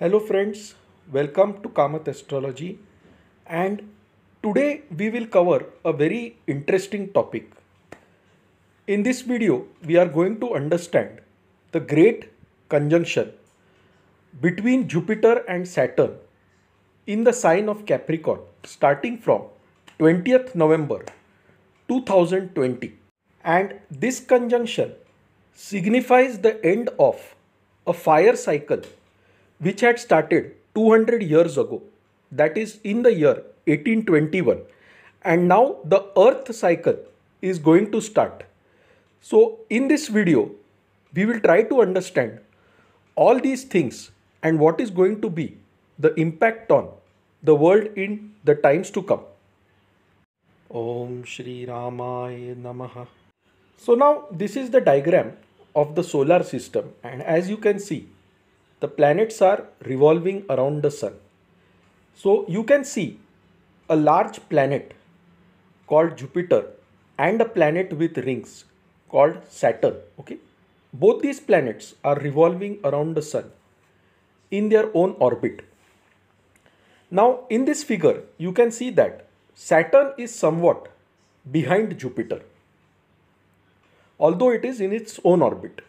Hello friends, welcome to Kamath Astrology and today we will cover a very interesting topic. In this video, we are going to understand the great conjunction between Jupiter and Saturn in the sign of Capricorn starting from 20th November 2020 and this conjunction signifies the end of a fire cycle which had started 200 years ago, that is in the year 1821. And now the earth cycle is going to start. So, in this video, we will try to understand all these things and what is going to be the impact on the world in the times to come. Om Shri Ramaya Namaha. So now this is the diagram of the solar system and as you can see the planets are revolving around the sun. So you can see a large planet called Jupiter and a planet with rings called Saturn. Okay, both these planets are revolving around the sun in their own orbit. Now in this figure you can see that Saturn is somewhat behind Jupiter although it is in its own orbit.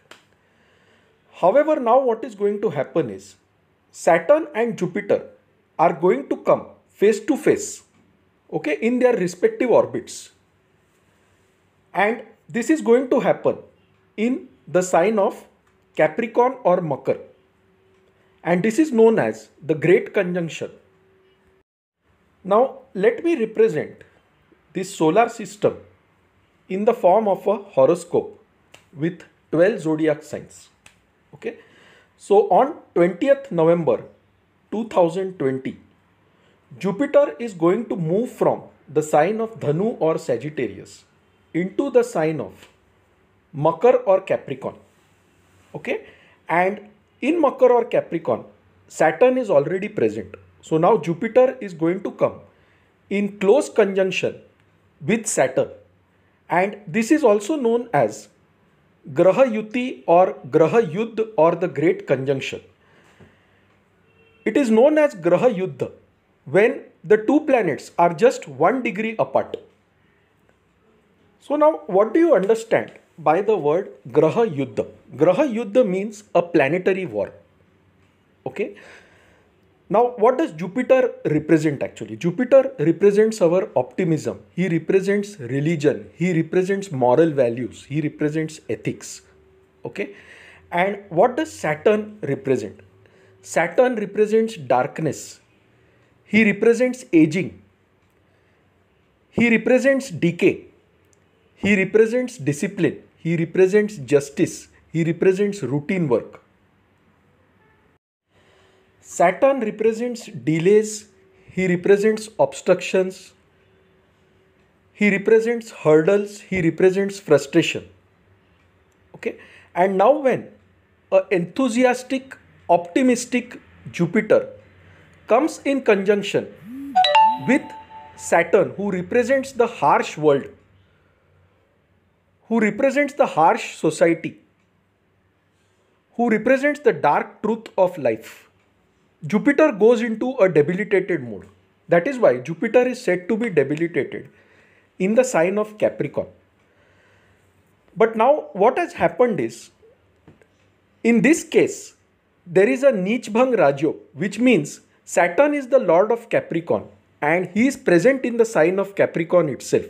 However, now what is going to happen is Saturn and Jupiter are going to come face to face, okay, in their respective orbits. And this is going to happen in the sign of Capricorn or Makar. And this is known as the Great Conjunction. Now, let me represent this solar system in the form of a horoscope with 12 zodiac signs okay so on 20th november 2020 jupiter is going to move from the sign of dhanu or sagittarius into the sign of makar or capricorn okay and in makar or capricorn saturn is already present so now jupiter is going to come in close conjunction with saturn and this is also known as Graha Yuti or Graha Yudh or the Great Conjunction. It is known as Graha Yudh when the two planets are just one degree apart. So now what do you understand by the word Graha Yudh? Graha Yudh means a planetary war. Okay. Now, what does Jupiter represent actually? Jupiter represents our optimism. He represents religion. He represents moral values. He represents ethics. Okay. And what does Saturn represent? Saturn represents darkness. He represents aging. He represents decay. He represents discipline. He represents justice. He represents routine work. Saturn represents delays, he represents obstructions, he represents hurdles, he represents frustration. Okay, and now when an enthusiastic, optimistic Jupiter comes in conjunction with Saturn, who represents the harsh world, who represents the harsh society, who represents the dark truth of life Jupiter goes into a debilitated mode. That is why Jupiter is said to be debilitated in the sign of Capricorn. But now, what has happened is, in this case, there is a Nichbhang Rajyog, which means Saturn is the lord of Capricorn and he is present in the sign of Capricorn itself.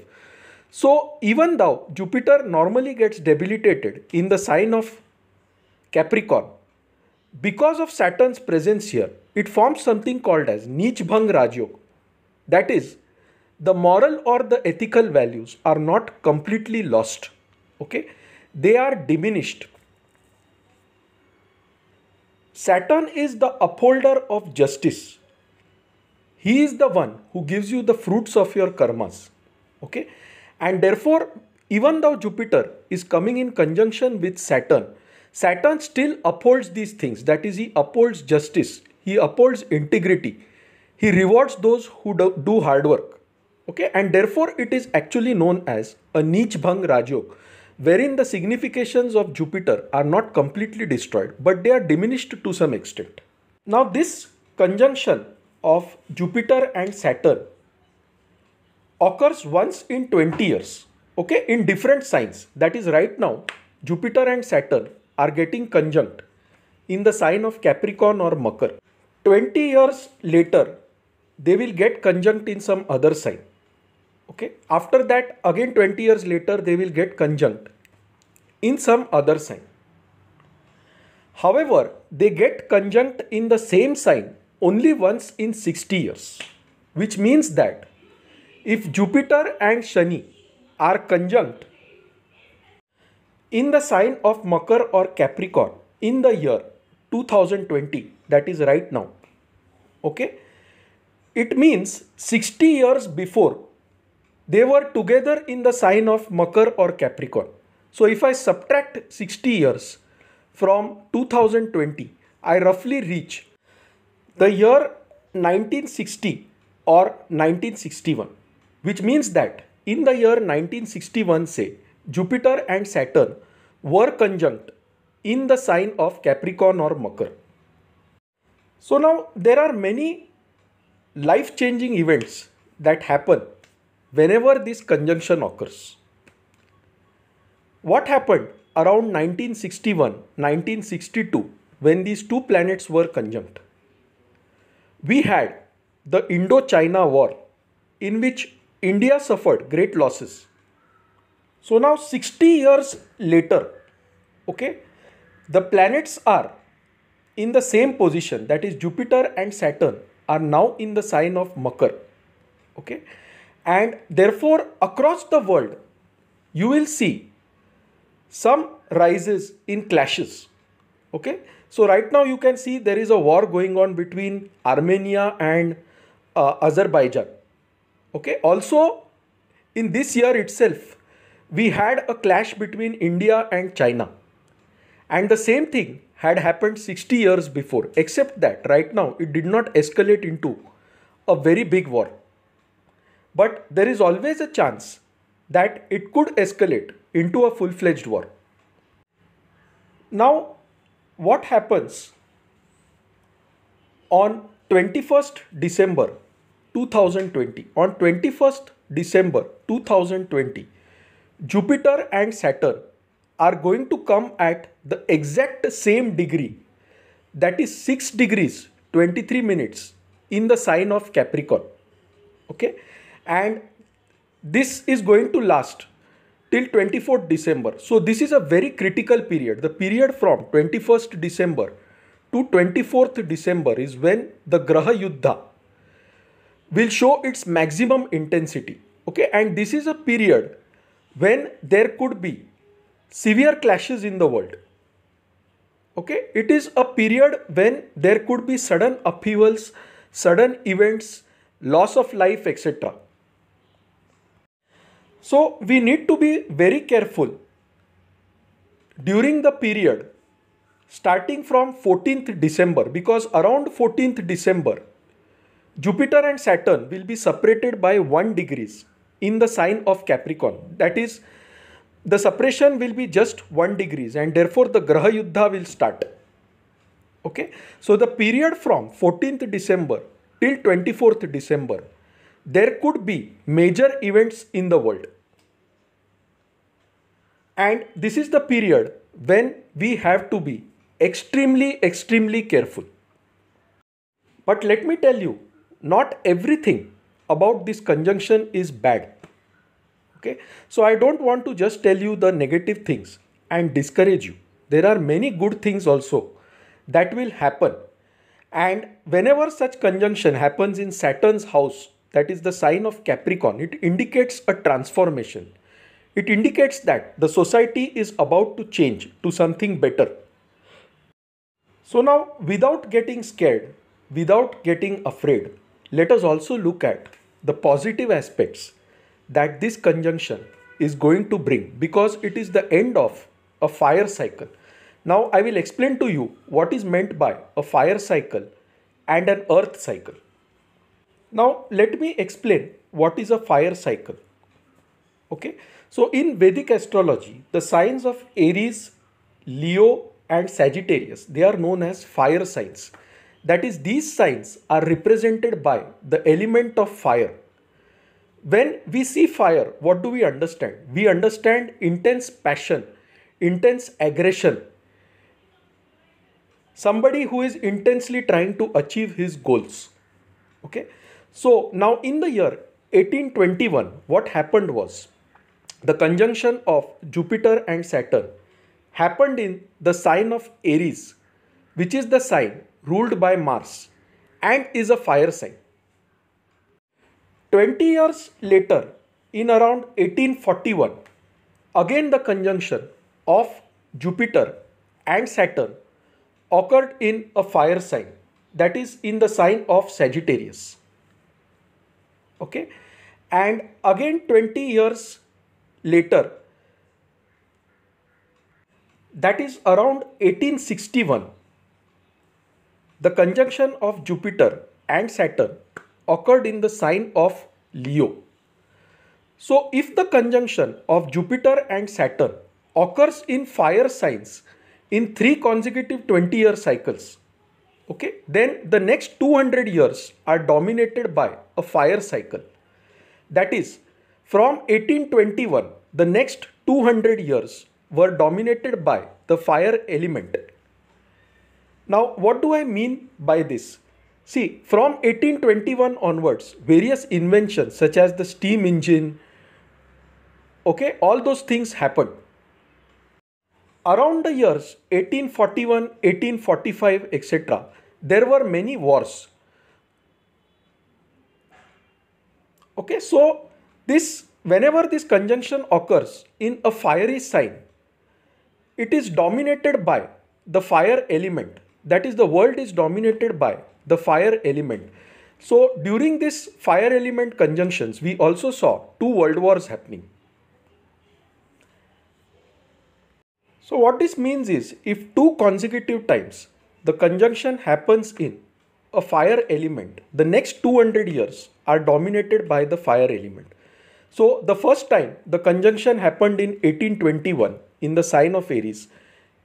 So, even though Jupiter normally gets debilitated in the sign of Capricorn, because of Saturn's presence here, it forms something called as Nichbhang Rajyog. That is, the moral or the ethical values are not completely lost. Okay, they are diminished. Saturn is the upholder of justice. He is the one who gives you the fruits of your karmas. Okay, and therefore, even though Jupiter is coming in conjunction with Saturn, Saturn still upholds these things. That is, he upholds justice, he upholds integrity, he rewards those who do hard work. Okay, and therefore it is actually known as a Nichbhang Rajyog, wherein the significations of Jupiter are not completely destroyed, but they are diminished to some extent. Now, this conjunction of Jupiter and Saturn occurs once in 20 years okay in different signs that is right now jupiter and saturn are getting conjunct in the sign of Capricorn or Makar. 20 years later, they will get conjunct in some other sign. Okay, after that, again 20 years later, they will get conjunct in some other sign. However, they get conjunct in the same sign only once in 60 years, which means that if Jupiter and Shani are conjunct in the sign of Makar or Capricorn in the year 2020, that is right now, okay, it means 60 years before they were together in the sign of Makar or Capricorn. So if I subtract 60 years from 2020, I roughly reach the year 1960 or 1961, which means that in the year 1961, say, Jupiter and Saturn were conjunct in the sign of Capricorn or Makar. So now there are many life changing events that happen whenever this conjunction occurs. What happened around 1961 1962 when these two planets were conjunct? We had the Indo China War in which India suffered great losses so now 60 years later, okay, the planets are in the same position that is Jupiter and Saturn are now in the sign of Makar. Okay, and therefore across the world you will see some rises in clashes. Okay, so right now you can see there is a war going on between Armenia and uh, Azerbaijan. Okay, also in this year itself we had a clash between India and China. And the same thing had happened 60 years before, except that right now it did not escalate into a very big war. But there is always a chance that it could escalate into a full fledged war. Now, what happens on 21st December 2020? On 21st December 2020, Jupiter and Saturn are going to come at the exact same degree, that is 6 degrees 23 minutes in the sign of Capricorn. Okay, and this is going to last till 24th December. So, this is a very critical period. The period from 21st December to 24th December is when the Graha Yuddha will show its maximum intensity. Okay, and this is a period when there could be severe clashes in the world. Okay, it is a period when there could be sudden upheavals, sudden events, loss of life, etc. So, we need to be very careful during the period starting from 14th December because around 14th December, Jupiter and Saturn will be separated by 1 degrees in the sign of Capricorn. That is, the suppression will be just 1 degrees and therefore the Graha Yuddha will start. Okay. So the period from 14th December till 24th December, there could be major events in the world. And this is the period when we have to be extremely, extremely careful. But let me tell you, not everything about this conjunction is bad okay so i don't want to just tell you the negative things and discourage you there are many good things also that will happen and whenever such conjunction happens in saturn's house that is the sign of capricorn it indicates a transformation it indicates that the society is about to change to something better so now without getting scared without getting afraid let us also look at the positive aspects that this conjunction is going to bring because it is the end of a fire cycle. Now, I will explain to you what is meant by a fire cycle and an earth cycle. Now, let me explain what is a fire cycle. Okay, so in Vedic astrology, the signs of Aries, Leo, and Sagittarius they are known as fire signs. That is, these signs are represented by the element of fire. When we see fire, what do we understand? We understand intense passion, intense aggression. Somebody who is intensely trying to achieve his goals. Okay. So now in the year 1821, what happened was the conjunction of Jupiter and Saturn happened in the sign of Aries, which is the sign ruled by Mars and is a fire sign. 20 years later, in around 1841, again the conjunction of Jupiter and Saturn occurred in a fire sign, that is, in the sign of Sagittarius. Okay, and again 20 years later, that is around 1861 the conjunction of Jupiter and Saturn occurred in the sign of Leo. So, if the conjunction of Jupiter and Saturn occurs in fire signs in three consecutive 20 year cycles, okay, then the next 200 years are dominated by a fire cycle. That is, from 1821, the next 200 years were dominated by the fire element now, what do I mean by this? See, from 1821 onwards, various inventions such as the steam engine, okay, all those things happened. Around the years 1841, 1845, etc., there were many wars. Okay, so this whenever this conjunction occurs in a fiery sign, it is dominated by the fire element that is the world is dominated by the fire element. So during this fire element conjunctions, we also saw two world wars happening. So what this means is if two consecutive times the conjunction happens in a fire element, the next 200 years are dominated by the fire element. So the first time the conjunction happened in 1821 in the sign of Aries.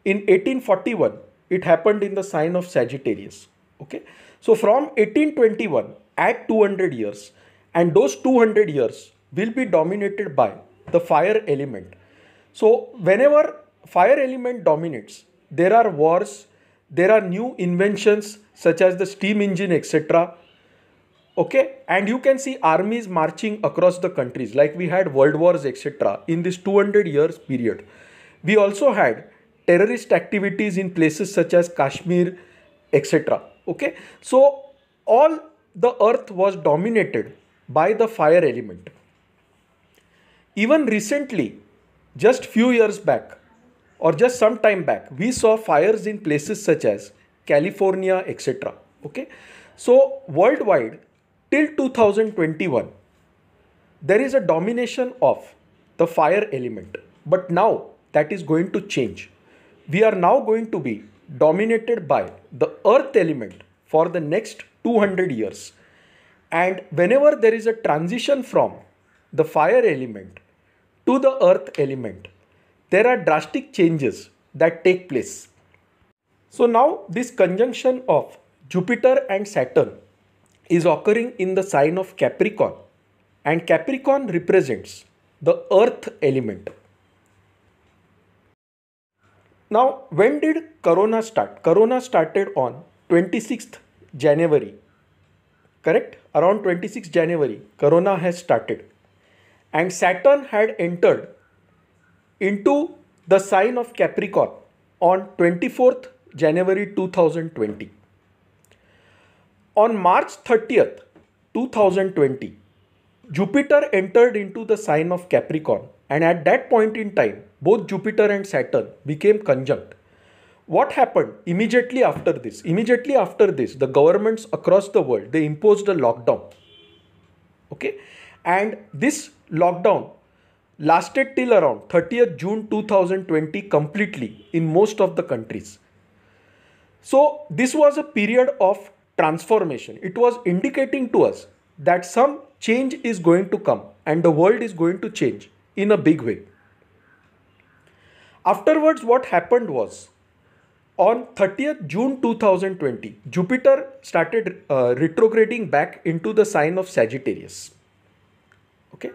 In 1841, it happened in the sign of Sagittarius. Okay, so from 1821 at 200 years, and those 200 years will be dominated by the fire element. So, whenever fire element dominates, there are wars, there are new inventions such as the steam engine, etc. Okay, and you can see armies marching across the countries, like we had world wars, etc., in this 200 years period. We also had terrorist activities in places such as Kashmir, etc. Okay, so all the earth was dominated by the fire element. Even recently, just few years back, or just some time back, we saw fires in places such as California, etc. Okay, so worldwide till 2021, there is a domination of the fire element, but now that is going to change we are now going to be dominated by the earth element for the next 200 years. And whenever there is a transition from the fire element to the earth element, there are drastic changes that take place. So now this conjunction of Jupiter and Saturn is occurring in the sign of Capricorn and Capricorn represents the earth element. Now, when did Corona start? Corona started on 26th January, correct? Around 26th January, Corona has started. And Saturn had entered into the sign of Capricorn on 24th January 2020. On March 30th, 2020, Jupiter entered into the sign of Capricorn and at that point in time, both Jupiter and Saturn became conjunct. What happened immediately after this? Immediately after this, the governments across the world, they imposed a lockdown. Okay? And this lockdown lasted till around 30th June 2020 completely in most of the countries. So, this was a period of transformation. It was indicating to us that some change is going to come and the world is going to change in a big way. Afterwards, what happened was on 30th June 2020, Jupiter started uh, retrograding back into the sign of Sagittarius. Okay,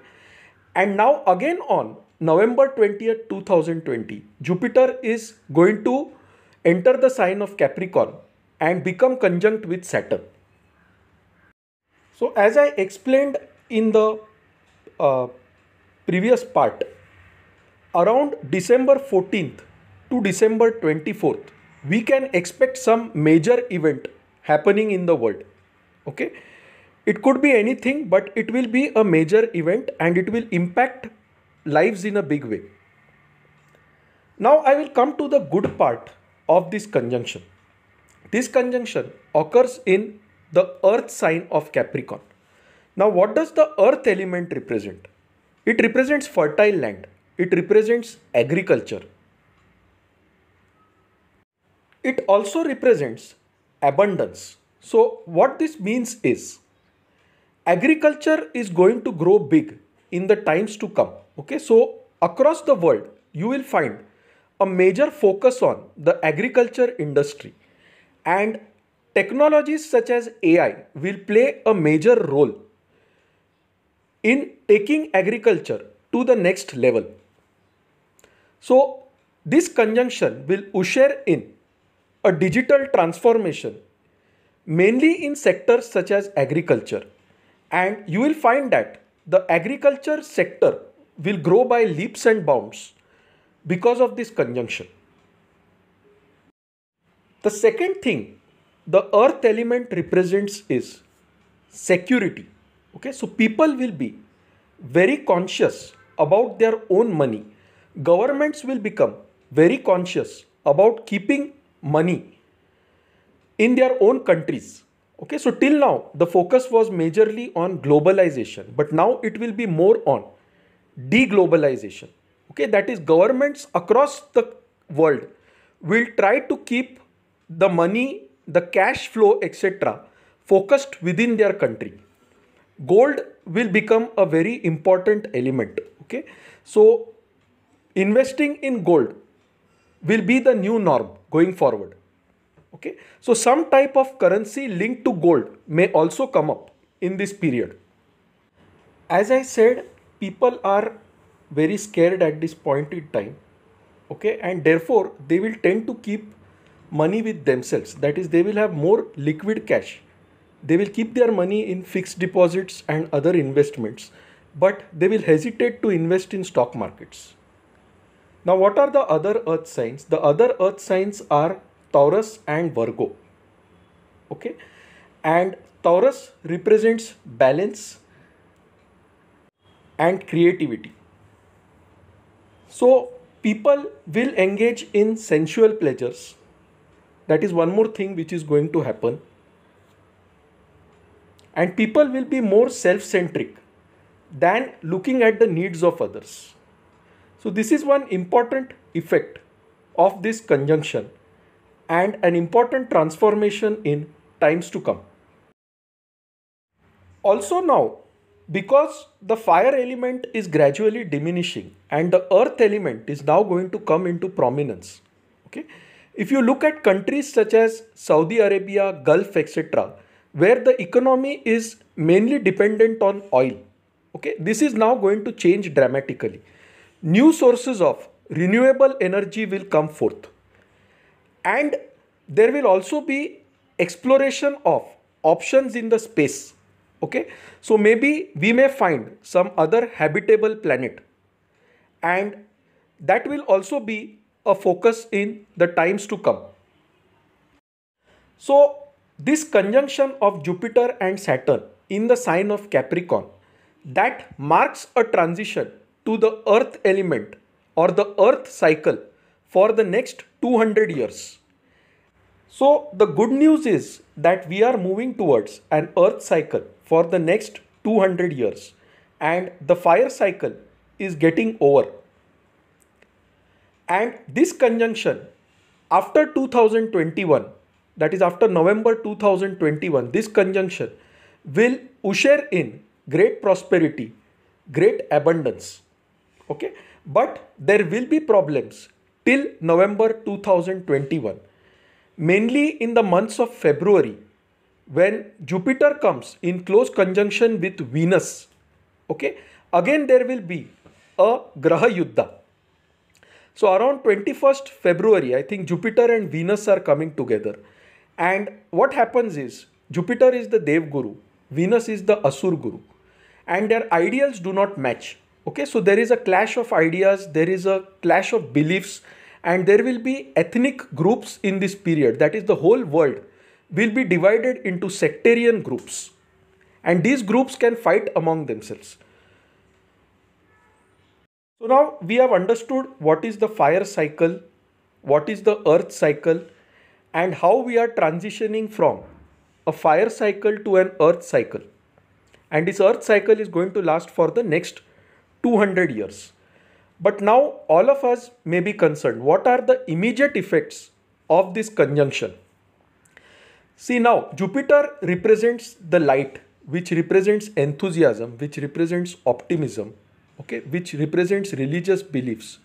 and now again on November 20th, 2020, Jupiter is going to enter the sign of Capricorn and become conjunct with Saturn. So, as I explained in the uh, previous part, around December 14th to December 24th, we can expect some major event happening in the world. Okay. It could be anything, but it will be a major event and it will impact lives in a big way. Now I will come to the good part of this conjunction. This conjunction occurs in the earth sign of Capricorn. Now, what does the earth element represent? It represents fertile land. It represents agriculture. It also represents abundance. So, what this means is agriculture is going to grow big in the times to come. Okay, so across the world, you will find a major focus on the agriculture industry and technologies such as AI will play a major role in taking agriculture to the next level. So, this conjunction will usher in a digital transformation mainly in sectors such as agriculture and you will find that the agriculture sector will grow by leaps and bounds because of this conjunction. The second thing the earth element represents is security okay so people will be very conscious about their own money governments will become very conscious about keeping money in their own countries okay so till now the focus was majorly on globalization but now it will be more on deglobalization okay that is governments across the world will try to keep the money the cash flow etc focused within their country gold will become a very important element okay so investing in gold will be the new norm going forward okay so some type of currency linked to gold may also come up in this period as i said people are very scared at this point in time okay and therefore they will tend to keep money with themselves that is they will have more liquid cash they will keep their money in fixed deposits and other investments but they will hesitate to invest in stock markets now what are the other earth signs the other earth signs are taurus and virgo okay and taurus represents balance and creativity so people will engage in sensual pleasures that is one more thing which is going to happen and people will be more self centric than looking at the needs of others. So, this is one important effect of this conjunction and an important transformation in times to come. Also, now because the fire element is gradually diminishing and the earth element is now going to come into prominence okay if you look at countries such as saudi arabia gulf etc where the economy is mainly dependent on oil. Okay, this is now going to change dramatically. New sources of renewable energy will come forth, and there will also be exploration of options in the space. Okay, so maybe we may find some other habitable planet, and that will also be a focus in the times to come. So, this conjunction of Jupiter and Saturn in the sign of Capricorn that marks a transition to the earth element or the earth cycle for the next 200 years. So the good news is that we are moving towards an earth cycle for the next 200 years and the fire cycle is getting over. And this conjunction after 2021 that is after November 2021, this conjunction will usher in great prosperity, great abundance. Okay, but there will be problems till November 2021, mainly in the months of February when Jupiter comes in close conjunction with Venus. Okay, again there will be a Graha Yuddha. So around 21st February, I think Jupiter and Venus are coming together. And what happens is Jupiter is the Dev Guru, Venus is the Asur Guru, and their ideals do not match. Okay, so there is a clash of ideas, there is a clash of beliefs, and there will be ethnic groups in this period. That is, the whole world will be divided into sectarian groups, and these groups can fight among themselves. So now we have understood what is the fire cycle, what is the earth cycle, and how we are transitioning from a fire cycle to an earth cycle. And this earth cycle is going to last for the next 200 years. But now all of us may be concerned what are the immediate effects of this conjunction? See now, Jupiter represents the light, which represents enthusiasm, which represents optimism, okay, which represents religious beliefs,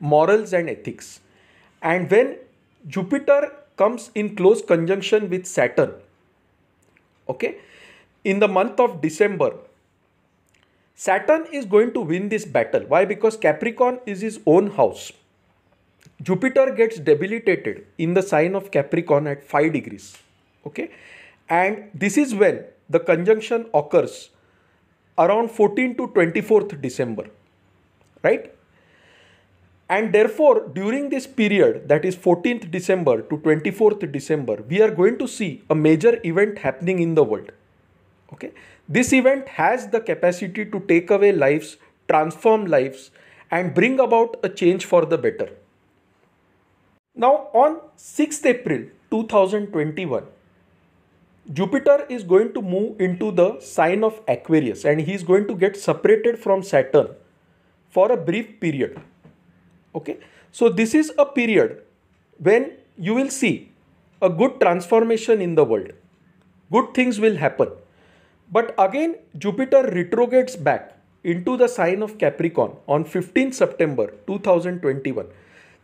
morals, and ethics. And when Jupiter comes in close conjunction with Saturn. Okay, in the month of December, Saturn is going to win this battle. Why? Because Capricorn is his own house. Jupiter gets debilitated in the sign of Capricorn at 5 degrees. Okay, and this is when the conjunction occurs around 14 to 24th December. Right? And therefore, during this period, that is 14th December to 24th December, we are going to see a major event happening in the world. Okay? This event has the capacity to take away lives, transform lives, and bring about a change for the better. Now, on 6th April 2021, Jupiter is going to move into the sign of Aquarius and he is going to get separated from Saturn for a brief period okay so this is a period when you will see a good transformation in the world good things will happen but again jupiter retrogrades back into the sign of capricorn on 15 september 2021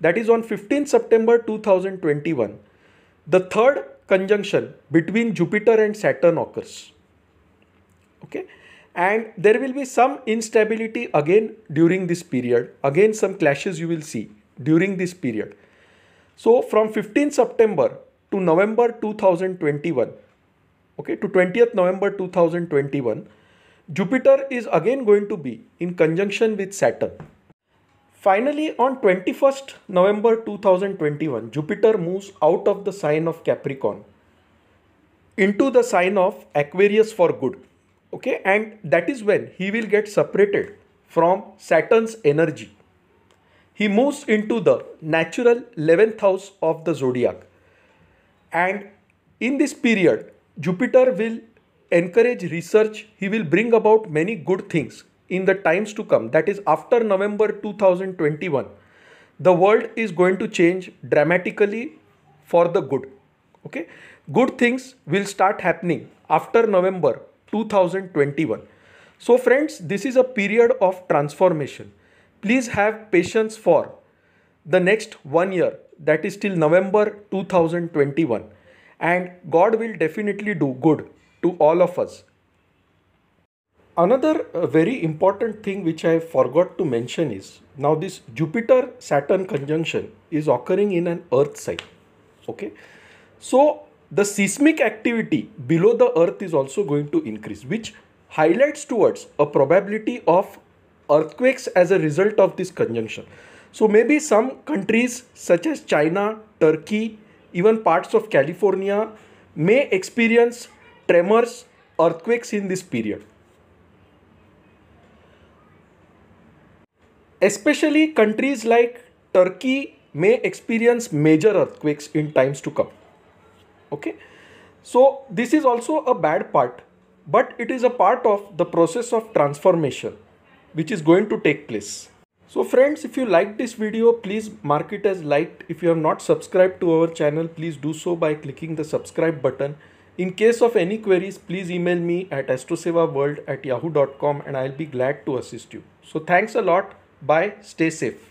that is on 15 september 2021 the third conjunction between jupiter and saturn occurs okay and there will be some instability again during this period again some clashes you will see during this period so from 15 september to november 2021 okay to 20th november 2021 jupiter is again going to be in conjunction with saturn finally on 21st november 2021 jupiter moves out of the sign of capricorn into the sign of aquarius for good okay and that is when he will get separated from saturn's energy he moves into the natural 11th house of the zodiac and in this period jupiter will encourage research he will bring about many good things in the times to come that is after november 2021 the world is going to change dramatically for the good okay good things will start happening after november 2021. So friends, this is a period of transformation. Please have patience for the next one year, that is till November 2021. And God will definitely do good to all of us. Another uh, very important thing which I forgot to mention is now this Jupiter Saturn conjunction is occurring in an Earth sign. Okay. So the seismic activity below the earth is also going to increase which highlights towards a probability of earthquakes as a result of this conjunction so maybe some countries such as china turkey even parts of california may experience tremors earthquakes in this period especially countries like turkey may experience major earthquakes in times to come okay so this is also a bad part but it is a part of the process of transformation which is going to take place so friends if you like this video please mark it as liked if you have not subscribed to our channel please do so by clicking the subscribe button in case of any queries please email me at astrosevaworld at yahoo.com and i'll be glad to assist you so thanks a lot bye stay safe